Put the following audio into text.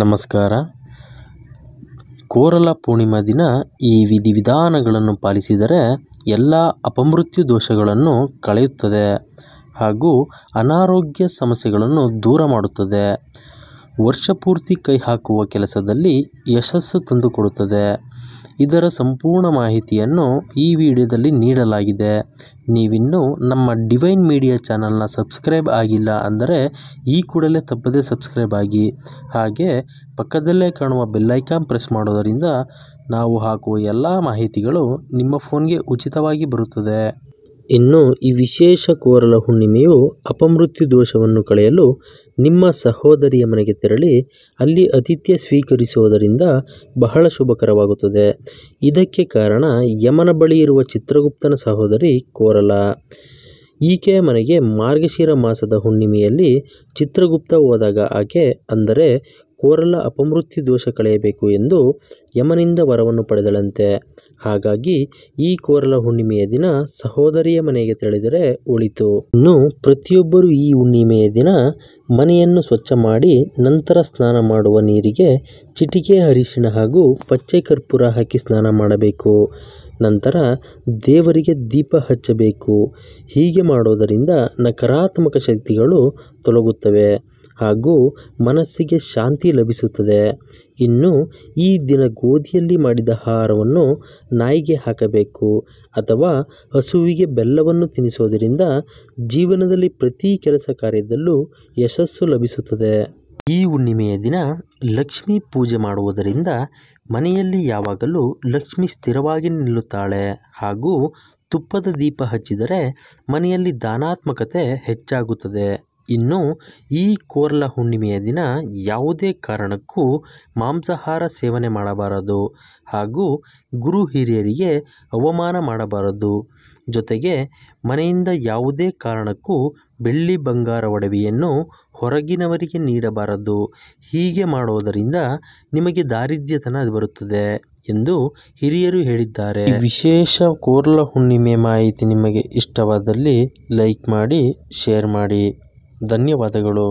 ನಮಸ್ಕಾರ ಕೋರಲ ಪೂರ್ಣಿಮಾ ದಿನ ಈ ವಿಧಿವಿಧಾನಗಳನ್ನು ಪಾಲಿಸಿದರೆ ಎಲ್ಲ ಅಪಮೃತ್ಯು ದೋಷಗಳನ್ನು ಕಳೆಯುತ್ತದೆ ಹಾಗೂ ಅನಾರೋಗ್ಯ ಸಮಸ್ಯೆಗಳನ್ನು ದೂರ ಮಾಡುತ್ತದೆ ವರ್ಷಪೂರ್ತಿ ಕೈ ಹಾಕುವ ಕೆಲಸದಲ್ಲಿ ಯಶಸ್ಸು ತಂದುಕೊಡುತ್ತದೆ ಇದರ ಸಂಪೂರ್ಣ ಮಾಹಿತಿಯನ್ನು ಈ ವಿಡಿಯೋದಲ್ಲಿ ನೀಡಲಾಗಿದೆ ನೀವಿನ್ನೂ ನಮ್ಮ ಡಿವೈನ್ ಮೀಡಿಯಾ ಚಾನಲ್ನ ಸಬ್ಸ್ಕ್ರೈಬ್ ಆಗಿಲ್ಲ ಅಂದರೆ ಈ ಕೂಡಲೇ ತಪ್ಪದೇ ಸಬ್ಸ್ಕ್ರೈಬ್ ಆಗಿ ಹಾಗೆ ಪಕ್ಕದಲ್ಲೇ ಕಾಣುವ ಬೆಲ್ಲೈಕಾನ್ ಪ್ರೆಸ್ ಮಾಡೋದರಿಂದ ನಾವು ಹಾಕುವ ಎಲ್ಲ ಮಾಹಿತಿಗಳು ನಿಮ್ಮ ಫೋನ್ಗೆ ಉಚಿತವಾಗಿ ಬರುತ್ತದೆ ಇನ್ನು ಈ ವಿಶೇಷ ಕೋರಲ ಹುಣ್ಣಿಮೆಯು ಅಪಮೃತ್ಯು ದೋಷವನ್ನು ಕಳೆಯಲು ನಿಮ್ಮ ಸಹೋದರಿಯ ಮನೆಗೆ ತೆರಳಿ ಅಲ್ಲಿ ಅತಿಥ್ಯ ಸ್ವೀಕರಿಸುವುದರಿಂದ ಬಹಳ ಶುಭಕರವಾಗುತ್ತದೆ ಇದಕ್ಕೆ ಕಾರಣ ಯಮನ ಬಳಿ ಇರುವ ಚಿತ್ರಗುಪ್ತನ ಸಹೋದರಿ ಕೋರಲ ಈಕೆಯ ಮನೆಗೆ ಮಾರ್ಗಶಿರ ಮಾಸದ ಹುಣ್ಣಿಮೆಯಲ್ಲಿ ಚಿತ್ರಗುಪ್ತ ಹೋದಾಗ ಆಕೆ ಅಂದರೆ ಕೋರಲ ಅಪಮೃತ್ಯು ದೋಷ ಕಳೆಯಬೇಕು ಎಂದು ಯಮನಿಂದ ವರವನ್ನು ಪಡೆದಳಂತೆ ಹಾಗಾಗಿ ಈ ಕೋರಲ ಹುಣ್ಣಿಮೆಯ ದಿನ ಸಹೋದರಿಯ ಮನೆಗೆ ತೆರಳಿದರೆ ಉಳಿತು ಇನ್ನು ಪ್ರತಿಯೊಬ್ಬರೂ ಈ ಹುಣ್ಣಿಮೆಯ ದಿನ ಮನೆಯನ್ನು ಸ್ವಚ್ಛ ಮಾಡಿ ನಂತರ ಸ್ನಾನ ಮಾಡುವ ನೀರಿಗೆ ಚಿಟಿಕೆ ಅರಿಶಿಣ ಹಾಗೂ ಪಚ್ಚೆ ಕರ್ಪೂರ ಹಾಕಿ ಸ್ನಾನ ಮಾಡಬೇಕು ನಂತರ ದೇವರಿಗೆ ದೀಪ ಹಚ್ಚಬೇಕು ಹೀಗೆ ಮಾಡೋದರಿಂದ ನಕಾರಾತ್ಮಕ ಶಕ್ತಿಗಳು ತೊಲಗುತ್ತವೆ ಹಾಗೂ ಮನಸ್ಸಿಗೆ ಶಾಂತಿ ಲಭಿಸುತ್ತದೆ ಇನ್ನು ಈ ದಿನ ಗೋಧಿಯಲ್ಲಿ ಮಾಡಿದ ಆಹಾರವನ್ನು ನಾಯಿಗೆ ಹಾಕಬೇಕು ಅಥವಾ ಹಸುವಿಗೆ ಬೆಲ್ಲವನ್ನು ತಿನ್ನಿಸೋದರಿಂದ ಜೀವನದಲ್ಲಿ ಪ್ರತಿ ಕೆಲಸ ಕಾರ್ಯದಲ್ಲೂ ಯಶಸ್ಸು ಲಭಿಸುತ್ತದೆ ಈ ಹುಣ್ಣಿಮೆಯ ದಿನ ಲಕ್ಷ್ಮಿ ಪೂಜೆ ಮಾಡುವುದರಿಂದ ಮನೆಯಲ್ಲಿ ಯಾವಾಗಲೂ ಲಕ್ಷ್ಮಿ ಸ್ಥಿರವಾಗಿ ನಿಲ್ಲುತ್ತಾಳೆ ಹಾಗೂ ತುಪ್ಪದ ದೀಪ ಹಚ್ಚಿದರೆ ಮನೆಯಲ್ಲಿ ದಾನಾತ್ಮಕತೆ ಹೆಚ್ಚಾಗುತ್ತದೆ ಇನ್ನು ಈ ಕೋರ್ಲ ಹುಣ್ಣಿಮೆಯ ದಿನ ಯಾವುದೇ ಕಾರಣಕ್ಕೂ ಮಾಂಸಾಹಾರ ಸೇವನೆ ಮಾಡಬಾರದು ಹಾಗೂ ಗುರು ಹಿರಿಯರಿಗೆ ಅವಮಾನ ಮಾಡಬಾರದು ಜೊತೆಗೆ ಮನೆಯಿಂದ ಯಾವುದೇ ಕಾರಣಕ್ಕೂ ಬೆಳ್ಳಿ ಬಂಗಾರ ಒಡವೆಯನ್ನು ಹೊರಗಿನವರಿಗೆ ನೀಡಬಾರದು ಹೀಗೆ ಮಾಡುವುದರಿಂದ ನಿಮಗೆ ದಾರಿದ್ರ್ಯತನ ಬರುತ್ತದೆ ಎಂದು ಹಿರಿಯರು ಹೇಳಿದ್ದಾರೆ ವಿಶೇಷ ಕೋರ್ಲ ಹುಣ್ಣಿಮೆ ಮಾಹಿತಿ ನಿಮಗೆ ಇಷ್ಟವಾದಲ್ಲಿ ಲೈಕ್ ಮಾಡಿ ಶೇರ್ ಮಾಡಿ ಧನ್ಯವಾದಗಳು